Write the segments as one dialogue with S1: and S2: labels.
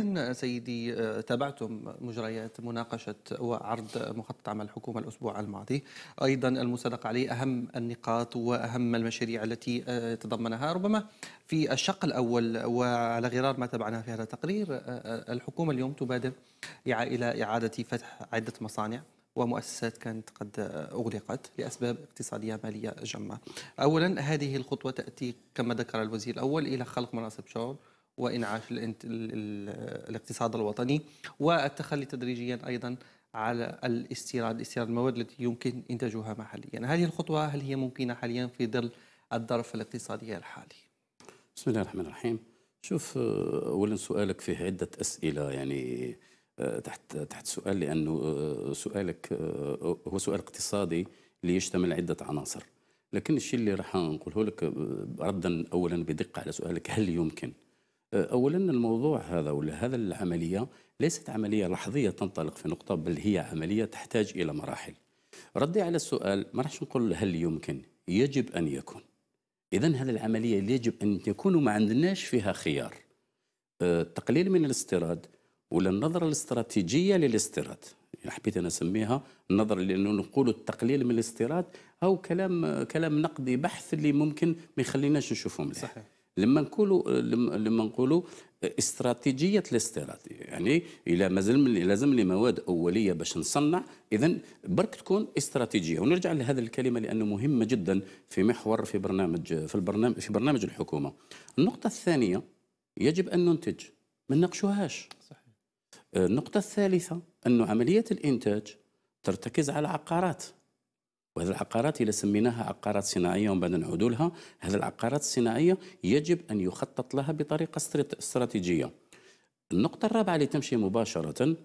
S1: إذا سيدي آه، تابعتم مجريات مناقشة وعرض مخطط عمل الحكومة الأسبوع الماضي أيضا المصادق عليه أهم النقاط وأهم المشاريع التي آه، تضمنها ربما في الشق الأول وعلى غرار ما تابعناه في هذا التقرير آه، الحكومة اليوم تبادر إلى إعادة فتح عدة مصانع ومؤسسات كانت قد أغلقت لأسباب اقتصادية مالية جمة أولا هذه الخطوة تأتي كما ذكر الوزير الأول إلى خلق مناصب شغل وإنعاش الاقتصاد الوطني والتخلي تدريجيا أيضا على الاستيراد استيراد المواد التي يمكن إنتاجها محليا هذه الخطوة هل هي ممكنة حاليا في ظل الظرف الاقتصادي الحالي
S2: بسم الله الرحمن الرحيم شوف آه، أولا سؤالك فيه عدة أسئلة يعني آه، تحت تحت سؤال لأنه آه، سؤالك هو سؤال اقتصادي ليشتمل عدة عناصر لكن الشيء اللي راح نقوله لك ردا أولا بدقة على سؤالك هل يمكن اولا الموضوع هذا ولا هذا العمليه ليست عمليه لحظيه تنطلق في نقطه بل هي عمليه تحتاج الى مراحل ردي على السؤال ما راحش نقول هل يمكن يجب ان يكون اذا هذه العمليه يجب ان تكون ما عندناش فيها خيار التقليل أه، من الاستيراد ولا النظره الاستراتيجيه للاستيراد يعني حبيت انا اسميها النظر لانه نقول التقليل من الاستيراد او كلام كلام نقدي بحث اللي ممكن ما يخليناش نشوفه مليح لما نقولوا لما نقولوا استراتيجيه الاستيراد يعني الى مازال لازم لي مواد اوليه باش نصنع اذا برك تكون استراتيجيه ونرجع لهذه الكلمه لانه مهمه جدا في محور في برنامج في البرنامج في برنامج الحكومه النقطه الثانيه يجب ان ننتج ما نناقشوهاش النقطه الثالثه انه عمليه الانتاج ترتكز على عقارات وهذه العقارات إذا سميناها عقارات صناعية ومن بعد نعودوا لها هذه العقارات الصناعية يجب أن يخطط لها بطريقة استراتيجية النقطة الرابعة اللي تمشي مباشرة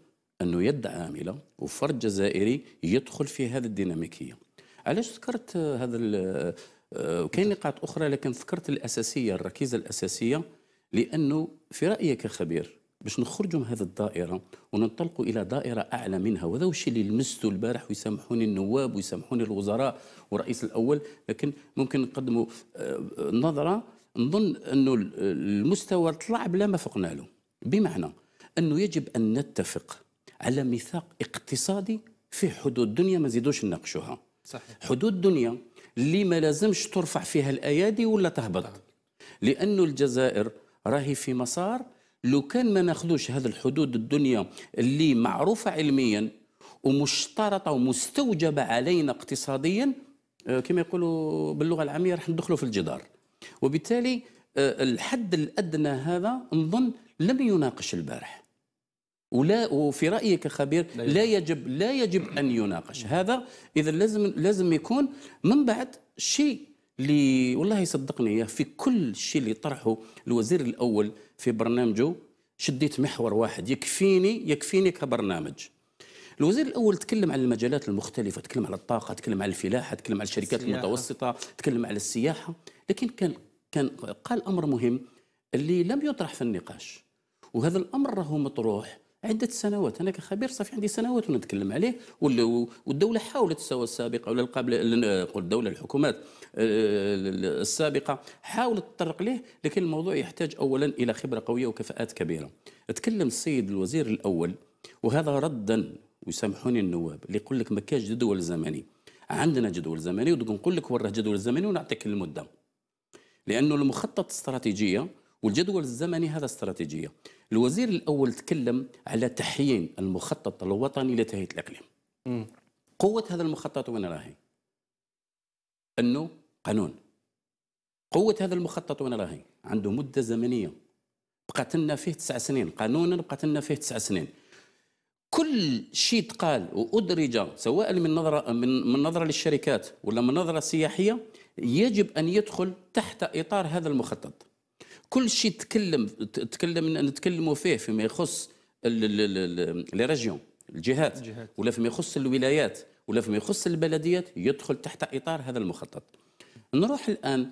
S2: أنه يد عاملة وفرد جزائري يدخل في هذه الديناميكية علاش ذكرت هذا وكاين آه، نقاط أخرى لكن ذكرت الأساسية الركيزة الأساسية لأنه في رأيك خبير باش نخرجوا من هذه الدائره وننطلقوا الى دائره اعلى منها وهذا الشيء اللي لمسته البارح ويسامحوني النواب ويسامحوني الوزراء والرئيس الاول لكن ممكن نقدموا آه، نظره نظن انه المستوى طلع بلا ما فقنا له بمعنى انه يجب ان نتفق على ميثاق اقتصادي في حدود دنيا ما زيدوش نناقشوها حدود دنيا اللي ما لازمش ترفع فيها الايادي ولا تهبط نعم. لانه الجزائر راهي في مسار لو كان ما ناخذوش هذه الحدود الدنيا اللي معروفه علميا ومشترطه ومستوجبه علينا اقتصاديا آه، كما يقولوا باللغه العاميه راح ندخلوا في الجدار وبالتالي آه، الحد الادنى هذا نظن لم يناقش البارح ولا وفي رايي كخبير لا يجب لا يجب ان يناقش هذا اذا لازم لازم يكون من بعد شيء لي والله صدقني في كل شيء اللي طرحه الوزير الاول في برنامجه شديت محور واحد يكفيني يكفيني كبرنامج الوزير الاول تكلم على المجالات المختلفه تكلم على الطاقه تكلم على الفلاحه تكلم على الشركات السياحة. المتوسطه تكلم على السياحه لكن كان كان قال امر مهم اللي لم يطرح في النقاش وهذا الامر راهو مطروح عده سنوات انا كخبير صافي عندي سنوات ونتكلم عليه والدوله حاولت سواء السابقه ولا قبل الدوله الحكومات آه، السابقه حاولت تطرق ليه لكن الموضوع يحتاج اولا الى خبره قويه وكفاءات كبيره تكلم السيد الوزير الاول وهذا ردا ويسامحوني النواب اللي يقول لك ما كاش جدول زمني عندنا جدول زمني ونقول لك وراه جدول زمني ونعطيك المده لانه المخطط الاستراتيجيه والجدول الزمني هذا استراتيجية الوزير الأول تكلم على تحيين المخطط الوطني لتهيئة الإقليم قوة هذا المخطط وين راهي أنه قانون قوة هذا المخطط وين راهي عنده مدة زمنية بقات لنا فيه تسع سنين قانونا بقات لنا فيه تسع سنين كل شيء تقال وأدرج سواء من نظرة من من نظرة للشركات ولا من نظرة سياحية يجب أن يدخل تحت إطار هذا المخطط كل شيء تكلم تكلم نتكلموا فيه فيما يخص لي ريجيون الجهات, الجهات ولا فيما يخص الولايات ولا فيما يخص البلديات يدخل تحت اطار هذا المخطط نروح الان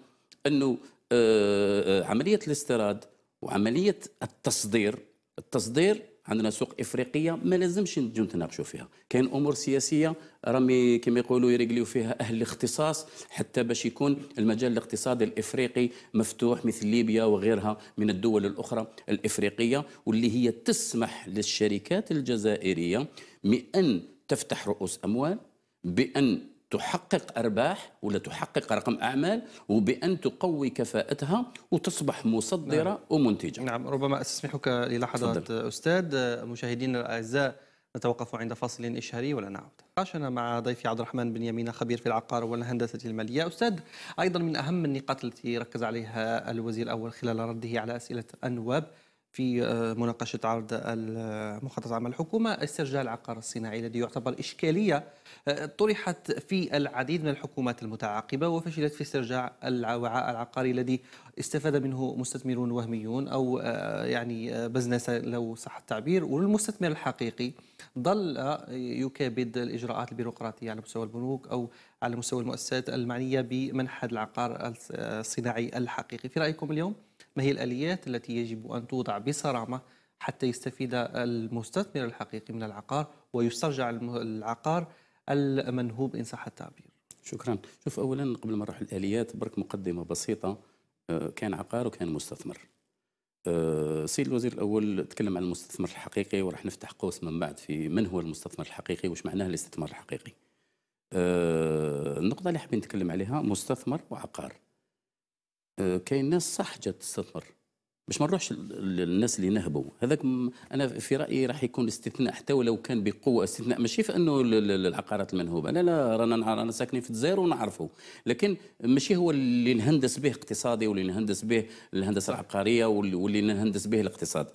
S2: انه آه، آه، عمليه الاستيراد وعمليه التصدير التصدير عندنا سوق افريقيه ما لازمش نجيو نتناقشوا فيها كاين امور سياسيه رامي كما يقولوا يرجليو فيها اهل الاختصاص حتى باش يكون المجال الاقتصادي الافريقي مفتوح مثل ليبيا وغيرها من الدول الاخرى الافريقيه واللي هي تسمح للشركات الجزائريه بان تفتح رؤوس اموال بان تحقق أرباح ولا تحقق رقم أعمال وبأن تقوي كفاءتها وتصبح مصدرة نعم. ومنتجة
S1: نعم ربما أستسمحك للحظة أستاذ مشاهدينا الأعزاء نتوقف عند فصل إشهاري ولا نعود ناقشنا مع ضيفي عبد الرحمن بن يمين خبير في العقار والهندسة المالية أستاذ أيضا من أهم النقاط التي ركز عليها الوزير الأول خلال رده على أسئلة أنواب في آه، مناقشة عرض مخطط عمل الحكومة استرجاع العقار الصناعي الذي يعتبر إشكالية آه، طرحت في العديد من الحكومات المتعاقبة وفشلت في استرجاع الوعاء العقاري الذي استفاد منه مستثمرون وهميون أو آه، يعني بزنس لو صح التعبير والمستثمر الحقيقي ظل يكابد الإجراءات البيروقراطية على مستوى البنوك أو على مستوى المؤسسات المعنية بمنح العقار الصناعي الحقيقي في رأيكم اليوم؟ ما هي الآليات التي يجب أن توضع بصرامة حتى يستفيد المستثمر الحقيقي من العقار ويسترجع العقار المنهوب إن صح التعبير
S2: شكرا شوف أولا قبل ما نروح الآليات برك مقدمة بسيطة آه، كان عقار وكان مستثمر آه، سيد الوزير الاول تكلم عن المستثمر الحقيقي وراح نفتح قوس من بعد في من هو المستثمر الحقيقي وش معناه الاستثمار الحقيقي آه، النقطه اللي حابين نتكلم عليها مستثمر وعقار كاين ناس صح جات تستثمر باش ما نروحش للناس اللي نهبوا هذاك انا في رايي راح يكون استثناء حتى ولو كان بقوه استثناء ماشي في انه العقارات المنهوبه لا لا رانا رانا ساكنين في الجزائر ونعرفوا لكن ماشي هو اللي نهندس به اقتصادي واللي نهندس به الهندسه العقاريه واللي نهندس به الاقتصاد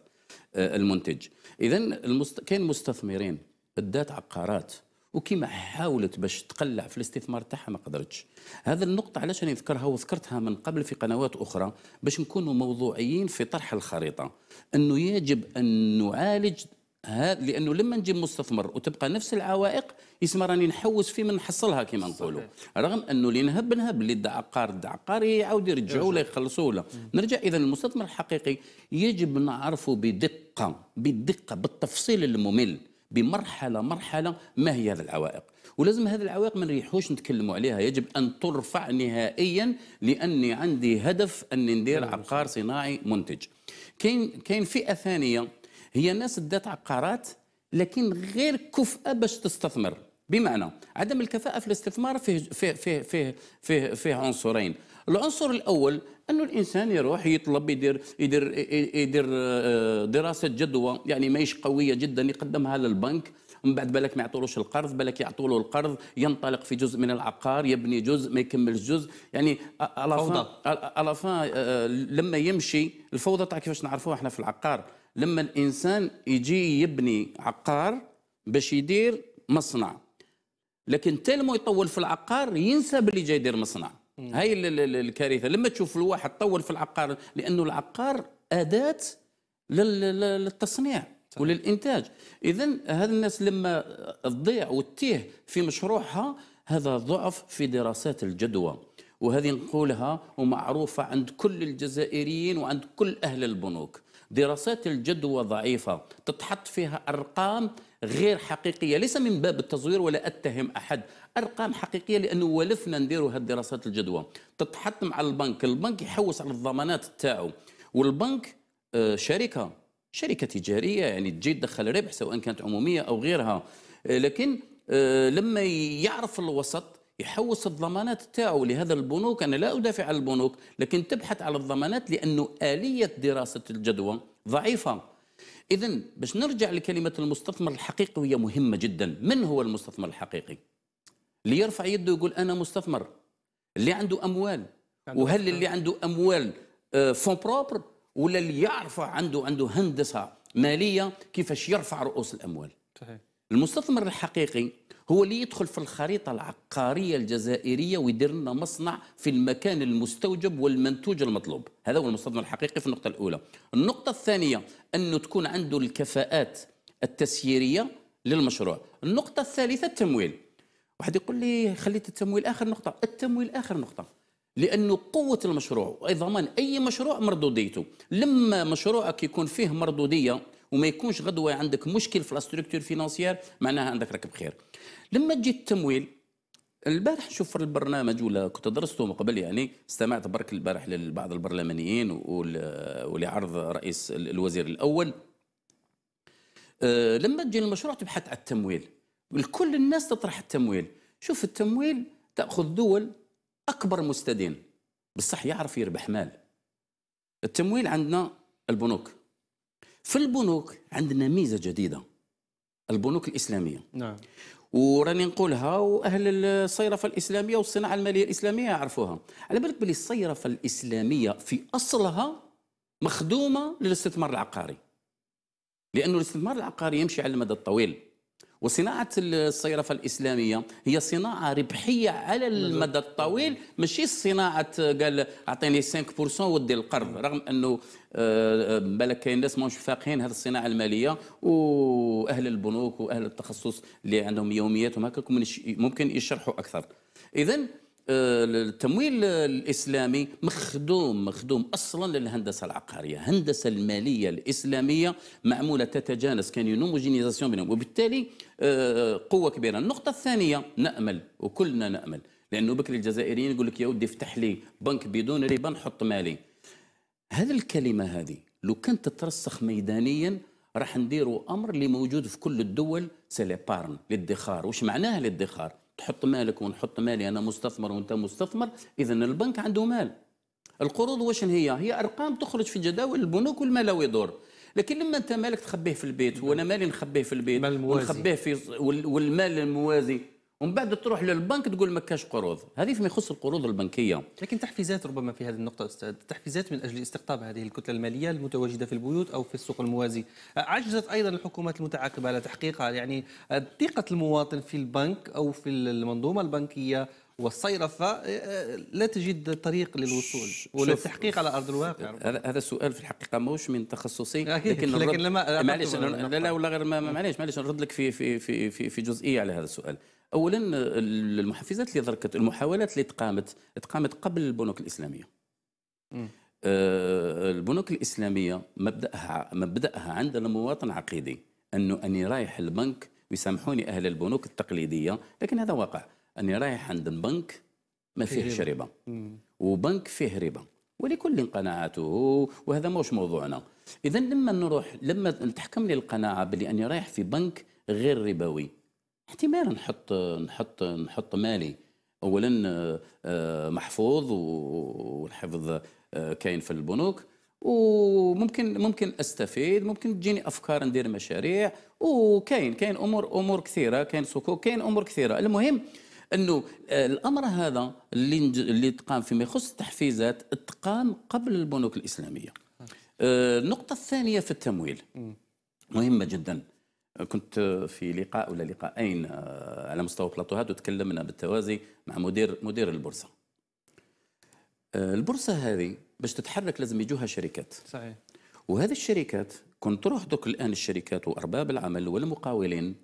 S2: آه، المنتج اذا المست... كاين مستثمرين ادات عقارات وكما حاولت باش تقلع في الاستثمار تاعها ما قدرتش هذا النقطة علاش أنا نذكرها وذكرتها من قبل في قنوات أخرى باش نكونوا موضوعيين في طرح الخريطة أنه يجب أن نعالج لانه لما نجي مستثمر وتبقى نفس العوائق يسمى راني نحوس في من نحصلها كما نقولوا رغم انه اللي نهب نهب اللي ادى عقار ادى عقار يعاود يرجعوا ولا يخلصوا ولا نرجع اذا المستثمر الحقيقي يجب نعرفه بدقه بدقه بالتفصيل الممل بمرحله مرحله ما هي هذه العوائق ولازم هذه العوائق ما نريحوش نتكلموا عليها يجب ان ترفع نهائيا لاني عندي هدف اني ندير نعم. عقار صناعي منتج كاين كاين فئه ثانيه هي ناس ذات عقارات لكن غير كفؤه باش تستثمر بمعنى عدم الكفاءه في الاستثمار فيه فيه فيه فيه, فيه, فيه عنصرين العنصر الاول انه الانسان يروح يطلب يدير يدير يدير آه، دراسه جدوى يعني ماهيش قويه جدا يقدمها للبنك من بعد بالك ما يعطولوش القرض بالك يعطولو القرض ينطلق في جزء من العقار يبني جزء ما يكملش جزء يعني الافا آه، لما يمشي الفوضى تاع كيفاش نعرفوها احنا في العقار لما الانسان يجي يبني عقار باش يدير مصنع لكن تلمو يطول في العقار ينسى باللي جاي يدير مصنع هاي الكارثه لما تشوف الواحد طول في العقار لانه العقار اداه للتصنيع وللانتاج اذا هذا الناس لما تضيع وتيه في مشروعها هذا ضعف في دراسات الجدوى وهذه نقولها ومعروفه عند كل الجزائريين وعند كل اهل البنوك دراسات الجدوى ضعيفه تتحط فيها ارقام غير حقيقية ليس من باب التزوير ولا أتهم أحد أرقام حقيقية لأنه ولفنا نديروا الدراسات الجدوى تتحطم على البنك البنك يحوس على الضمانات تاعو والبنك آه، شركة شركة تجارية يعني تجي تدخل ربح سواء كانت عمومية أو غيرها آه، لكن آه، لما يعرف الوسط يحوس الضمانات تاعو لهذا البنوك أنا لا أدافع عن البنوك لكن تبحث على الضمانات لأنه آلية دراسة الجدوى ضعيفة إذا باش نرجع لكلمة المستثمر الحقيقي وهي مهمة جدا من هو المستثمر الحقيقي؟ اللي يرفع يده يقول أنا مستثمر اللي عنده أموال وهل اللي عنده أموال آه، فون بروبر ولا اللي يعرف عنده عنده هندسة مالية كيفاش يرفع رؤوس الأموال صحيح المستثمر الحقيقي هو اللي يدخل في الخريطة العقارية الجزائرية ويدير لنا مصنع في المكان المستوجب والمنتوج المطلوب هذا هو المستثمر الحقيقي في النقطة الأولى النقطة الثانية أنه تكون عنده الكفاءات التسييرية للمشروع النقطة الثالثة التمويل واحد يقول لي خليت التمويل آخر نقطة التمويل آخر نقطة لأنه قوة المشروع وضمان أي مشروع مردوديته لما مشروعك يكون فيه مردودية وما يكونش غدوه عندك مشكل في لاستركتور فينانسيير معناها عندك راك بخير لما تجي التمويل البارح شوف في البرنامج ولا كنت درسته من قبل يعني استمعت برك البارح لبعض البرلمانيين ولعرض رئيس الوزير الاول آه، لما تجي المشروع تبحث على التمويل الكل الناس تطرح التمويل شوف التمويل تاخذ دول اكبر مستدين بصح يعرف يربح مال التمويل عندنا البنوك في البنوك عندنا ميزه جديده البنوك الاسلاميه نعم وراني نقولها واهل الصيرفه الاسلاميه والصناعه الماليه الاسلاميه يعرفوها على بالك بلي الصيرفه الاسلاميه في اصلها مخدومه للاستثمار العقاري لانه الاستثمار العقاري يمشي على المدى الطويل وصناعة الصيرفة الإسلامية هي صناعة ربحية على المدى الطويل ماشي صناعة قال أعطيني 5% ودي القرض رغم أنه آه، آه، بالك كاين ناس ماهوش فاقهين هذه الصناعة المالية وأهل البنوك وأهل التخصص اللي عندهم يومياتهم هكاك ممكن يشرحوا أكثر إذا آه، التمويل الاسلامي مخدوم مخدوم اصلا للهندسه العقاريه الهندسه الماليه الاسلاميه معموله تتجانس كان ينوموجينيزاسيون بينهم وبالتالي آه، قوه كبيره النقطه الثانيه نامل وكلنا نامل لانه بكري الجزائريين يقول لك يا ودي افتح لي بنك بدون ربا نحط مالي هذه الكلمه هذه لو كانت تترسخ ميدانيا راح نديروا امر اللي موجود في كل الدول سي لي بارن الادخار واش معناه الادخار تحط مالك ونحط مالي انا مستثمر وانت مستثمر اذا البنك عنده مال القروض واش هي هي ارقام تخرج في جداول البنوك والمال يدور لكن لما انت مالك تخبيه في البيت وانا مالي نخبيه في البيت ونخبيه في والمال الموازي ومن بعد تروح للبنك تقول ما كاش قروض هذه فيما يخص القروض البنكيه
S1: لكن تحفيزات ربما في هذه النقطه استاذ تحفيزات من اجل استقطاب هذه الكتله الماليه المتواجده في البيوت او في السوق الموازي عجزت ايضا الحكومات المتعاقبه على تحقيقها يعني ثقه المواطن في البنك او في المنظومه البنكيه والصيرفة لا تجد طريق للوصول ولا التحقيق على أرض الواقع
S2: هذا السؤال في الحقيقة ماهوش من تخصصي لكن, لكن لما معليش لا لا ولا غير معليش معليش نرد لك في في في, في جزئية على هذا السؤال اولا المحفزات اللي ذكرت المحاولات اللي تقامت تقامت قبل البنوك الاسلاميه آه البنوك الاسلاميه مبداها مبداها عند المواطن عقيدي انه اني رايح البنك ويسامحوني اهل البنوك التقليديه لكن هذا واقع اني رايح عند بنك
S1: ما فيهش ربا
S2: وبنك فيه ربا ولكل قناعاته وهذا مش موضوعنا اذا لما نروح لما تحكم لي القناعه بلي اني رايح في بنك غير ربوي احتمال نحط نحط نحط مالي اولا آه، محفوظ والحفظ آه، كاين في البنوك وممكن ممكن استفيد ممكن تجيني افكار ندير مشاريع وكاين كاين امور امور كثيره كاين صكوك كاين امور كثيره المهم انه آه، الامر هذا اللي اللي تقام فيما يخص التحفيزات تقام قبل البنوك الاسلاميه النقطه الثانيه في التمويل مهمه جدا كنت في لقاء ولا لقاءين آه، على مستوى بلاطو وتكلمنا بالتوازي مع مدير مدير البورصه آه، البورصه هذه باش تتحرك لازم يجوها شركات صحيح وهذه الشركات كون تروح دوك الان الشركات وارباب العمل والمقاولين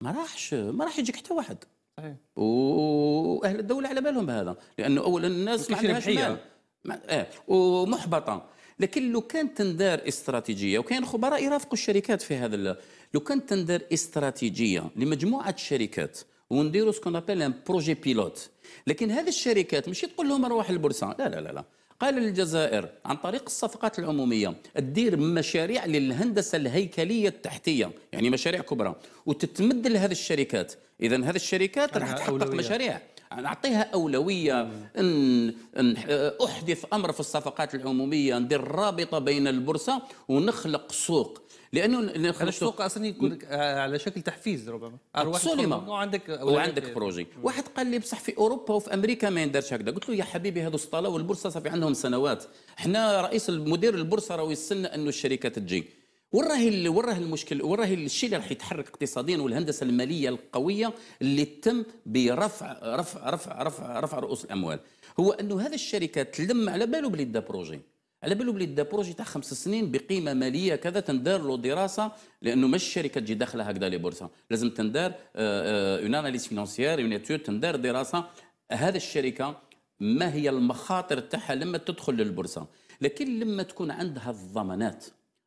S2: ما راحش ما راح يجيك حتى واحد صحيح واهل الدوله على بالهم هذا لانه اولا الناس ما عندهاش مال ما... آه. ومحبطه لكن لو كان تندار استراتيجيه وكاين خبراء يرافقوا الشركات في هذا لو كان تندار استراتيجيه لمجموعه شركات ونديروا سكون ابل ان بروجي بيلوت لكن هذه الشركات ماشي تقول لهم روح البورصه لا لا لا لا قال للجزائر عن طريق الصفقات العموميه تدير مشاريع للهندسه الهيكليه التحتيه يعني مشاريع كبرى وتتمد لهذه الشركات اذا هذه الشركات راح تحقق مشاريع نعطيها أولوية إن أحدث أمر في الصفقات العمومية ندير رابطة بين البورصة ونخلق سوق لانه نخلق السوق
S1: اصلا يكون آه، على شكل تحفيز ربما سلمة وعندك وعندك بروجي
S2: واحد قال لي بصح في اوروبا وفي امريكا ما يندرش هكذا قلت له يا حبيبي هذو الصلاه والبورصه صافي عندهم سنوات احنا رئيس مدير البورصه راهو يستنى انه الشركات تجي وراهي وراهي المشكل وراهي الشيء اللي راح يتحرك اقتصاديا والهندسه الماليه القويه اللي تم برفع رفع رفع رفع رفع رؤوس الاموال هو انه هذه الشركات تلم على باله بلي دا بروجي على باله بلي دا بروجي تاع خمس سنين بقيمه ماليه كذا تندار له دراسه لانه مش الشركه تجي داخله هكذا لي بورصه لازم تندار اون اناليز فينونسيير اون اتيود تندار دراسه هذا الشركه ما هي المخاطر تاعها لما تدخل للبورصه لكن لما تكون عندها الضمانات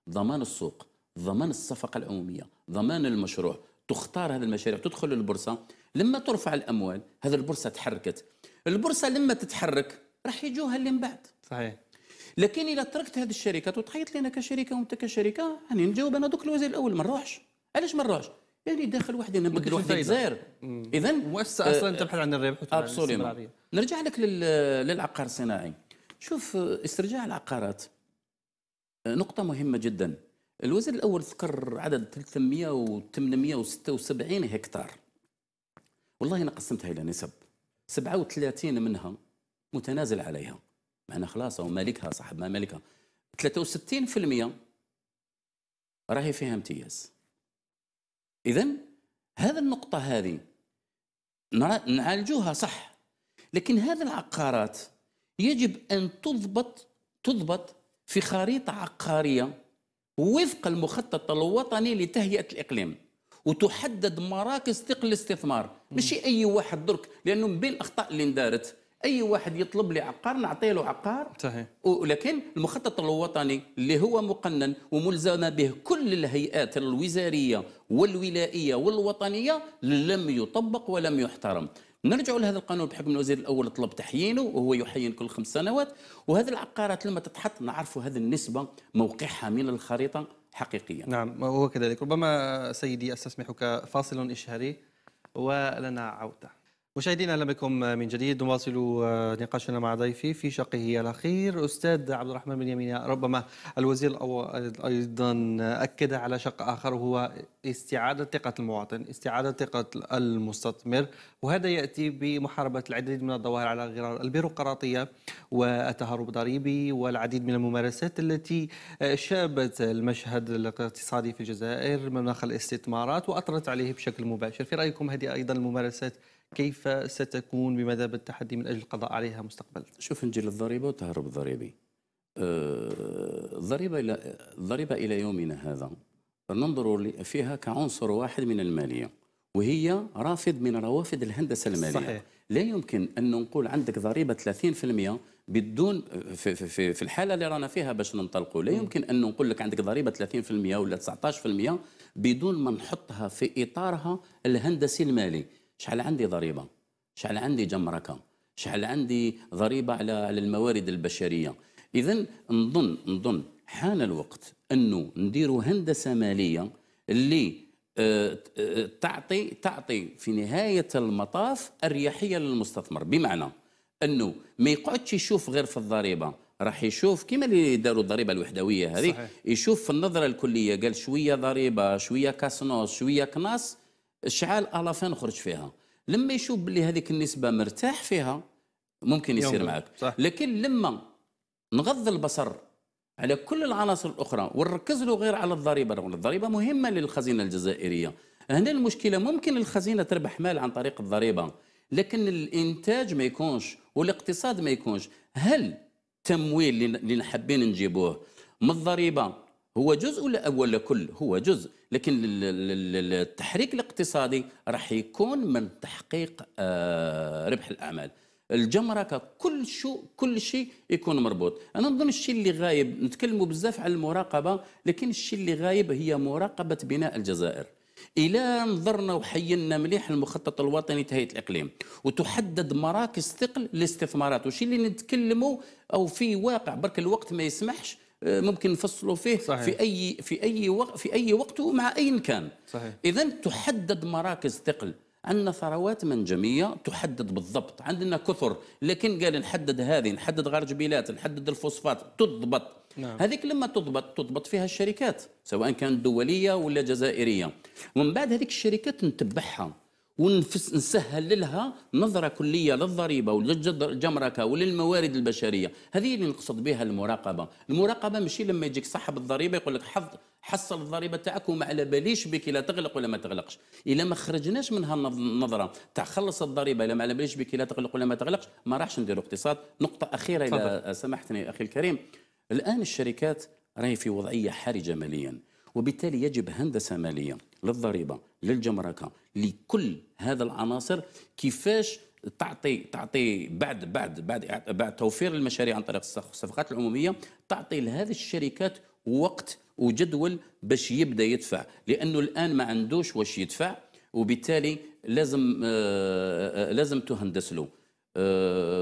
S2: ضمان السوق ضمان الصفقة العمومية ضمان المشروع تختار هذه المشاريع تدخل للبورصة لما ترفع الأموال هذه البورصة تحركت البورصة لما تتحرك راح يجوها اللي من بعد صحيح لكن إذا تركت هذه الشركات وتحيط لنا كشركة وأنت كشركة يعني نجاوب أنا دوك الوزير الأول ما نروحش علاش ما نروحش يعني داخل وحدي انا بقيت وحدي الجزائر اذا مؤسسه اصلا آه، تبحث عن الربح ابسوليوم نرجع لك للعقار الصناعي شوف آه، استرجاع العقارات نقطة مهمة جدا الوزير الأول ذكر عدد 3876 هكتار والله أنا قسمتها إلى نسب 37 منها متنازل عليها معنا خلاص هو مالكها صاحب ما مالكها 63% راهي فيها امتياز إذا هذه النقطة هذه نعالجوها صح لكن هذه العقارات يجب أن تضبط تضبط في خريطة عقارية وفق المخطط الوطني لتهيئة الإقليم وتحدد مراكز ثقل الاستثمار ماشي أي واحد درك لأنه من بين الأخطاء اللي اندارت اي واحد يطلب لي عقار نعطيه له عقار صحيح ولكن المخطط الوطني اللي هو مقنن وملزمه به كل الهيئات الوزاريه والولائيه والوطنيه لم يطبق ولم يحترم نرجع لهذا القانون بحكم الوزير الاول طلب تحيينه وهو يحين كل خمس سنوات وهذه العقارات لما تتحط نعرفوا هذه النسبه موقعها من الخريطه حقيقيا
S1: نعم هو كذلك ربما سيدي استسمحك فاصل اشهاري ولنا عوده مشاهدينا اهلا بكم من جديد نواصل آه، نقاشنا مع ضيفي في شقه الاخير استاذ عبد الرحمن بن يمين ربما الوزير ايضا اكد على شق اخر هو استعاده ثقه المواطن استعاده ثقه المستثمر وهذا ياتي بمحاربه العديد من الظواهر على غرار البيروقراطيه والتهرب الضريبي والعديد من الممارسات التي آه، شابت المشهد الاقتصادي في الجزائر مناخ الاستثمارات واثرت عليه بشكل مباشر في رايكم هذه ايضا الممارسات كيف ستكون بماذا التحدي من أجل القضاء عليها مستقبلا؟
S2: شوف نجي الضريبة والتهرب الضريبي أه، الضريبة إلى الضريبة إلى يومنا هذا ننظر فيها كعنصر واحد من المالية وهي رافد من روافد الهندسة المالية صحيح. لا يمكن أن نقول عندك ضريبة 30% بدون في, في, في الحالة اللي رانا فيها باش ننطلقوا لا يمكن أن نقول لك عندك ضريبة 30% ولا 19% بدون ما نحطها في إطارها الهندسي المالي شحال عندي ضريبه شحال عندي جمركه شحال عندي ضريبه على على الموارد البشريه اذا نظن نظن حان الوقت انه نديروا هندسه ماليه اللي آه، آه، تعطي تعطي في نهايه المطاف اريحيه للمستثمر بمعنى انه ما يقعدش يشوف غير في الضريبه راح يشوف كما اللي داروا الضريبه الوحدويه هذه يشوف في النظره الكليه قال شويه ضريبه شويه كاسنوس شويه كناس الشعال الافان خرج فيها لما يشوف بلي هذيك النسبه مرتاح فيها ممكن يصير معك صح. لكن لما نغض البصر على كل العناصر الاخرى ونركز له غير على الضريبه رغم الضريبه مهمه للخزينه الجزائريه هنا المشكله ممكن الخزينه تربح مال عن طريق الضريبه لكن الانتاج ما يكونش والاقتصاد ما يكونش هل التمويل اللي حابين نجيبوه من الضريبه هو جزء ولا اول كل هو جزء لكن التحريك الاقتصادي راح يكون من تحقيق آه، ربح الاعمال الجمركه كل شو كل شيء يكون مربوط انا نظن الشيء اللي غايب نتكلموا بزاف على المراقبه لكن الشيء اللي غايب هي مراقبه بناء الجزائر الى نظرنا وحينا مليح المخطط الوطني تهيئه الاقليم وتحدد مراكز ثقل للاستثمارات وشي اللي نتكلموا او في واقع برك الوقت ما يسمحش آه، ممكن نفصلوا فيه صحيح. في اي في اي وقت في اي وقت ومع اي كان اذا تحدد مراكز ثقل عندنا ثروات منجميه تحدد بالضبط عندنا كثر لكن قال نحدد هذه نحدد غرج جبيلات نحدد الفوسفات تضبط نعم. هذيك لما تضبط تضبط فيها الشركات سواء كانت دوليه ولا جزائريه ومن بعد هذيك الشركات نتبعها ونسهل لها نظرة كلية للضريبة وللجمركة وللموارد البشرية هذه اللي نقصد بها المراقبة المراقبة ماشي لما يجيك صاحب الضريبة يقول لك حظ حصل الضريبة تاعك وما على باليش بك لا تغلق ولا ما تغلقش إلا ما خرجناش من هالنظرة تاع خلص الضريبة إلا ما على باليش بك لا تغلق ولا ما تغلقش ما راحش نديرو اقتصاد نقطة أخيرة إذا سمحتني أخي الكريم الآن الشركات راهي في وضعية حرجة ماليا وبالتالي يجب هندسه ماليه للضريبه للجمركه لكل هذا العناصر كيفاش تعطي تعطي بعد بعد بعد بعد توفير المشاريع عن طريق الصفقات العموميه تعطي لهذه الشركات وقت وجدول باش يبدا يدفع لانه الان ما عندوش واش يدفع وبالتالي لازم آه، آه، آه، لازم تهندس له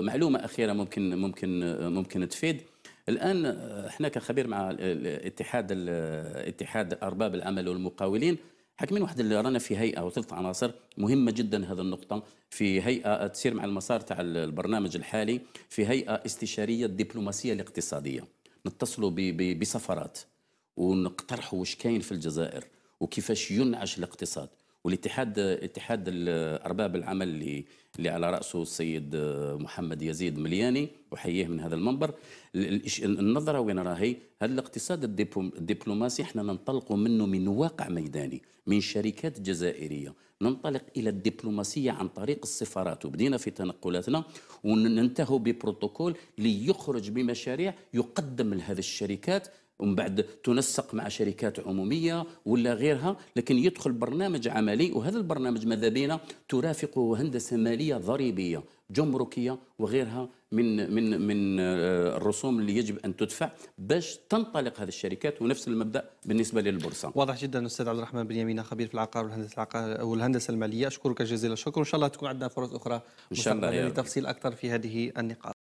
S2: معلومه اخيره ممكن ممكن ممكن تفيد الان آه، احنا كخبير مع الاتحاد الاتحاد ارباب العمل والمقاولين حاكمين واحد اللي رانا في هيئه وثلاث عناصر مهمه جدا هذه النقطه في هيئه تسير مع المسار تاع البرنامج الحالي في هيئه استشاريه الدبلوماسيه الاقتصاديه نتصلوا بسفرات ونقترحوا واش كاين في الجزائر وكيفاش ينعش الاقتصاد والاتحاد اتحاد ارباب العمل اللي اللي على راسه السيد آه، محمد يزيد ملياني احييه من هذا المنبر النظره وين راهي هذا الاقتصاد الدبلوماسي احنا ننطلق منه من واقع ميداني من شركات جزائريه ننطلق الى الدبلوماسيه عن طريق السفارات وبدينا في تنقلاتنا وننتهوا ببروتوكول ليخرج بمشاريع يقدم لهذه الشركات ومن بعد تنسق مع شركات عموميه ولا غيرها لكن يدخل برنامج عملي وهذا البرنامج ماذا بينا ترافقه هندسه ماليه ضريبيه جمركيه وغيرها من من من آه، الرسوم اللي يجب ان تدفع باش تنطلق هذه الشركات ونفس المبدا بالنسبه للبورصه.
S1: واضح جدا استاذ عبد الرحمن بن يمين خبير في العقار والهندسه العقار والهندسه الماليه اشكرك جزيل الشكر وان شاء الله تكون عندنا فرص اخرى ان شاء الله لتفصيل اكثر في هذه النقاط.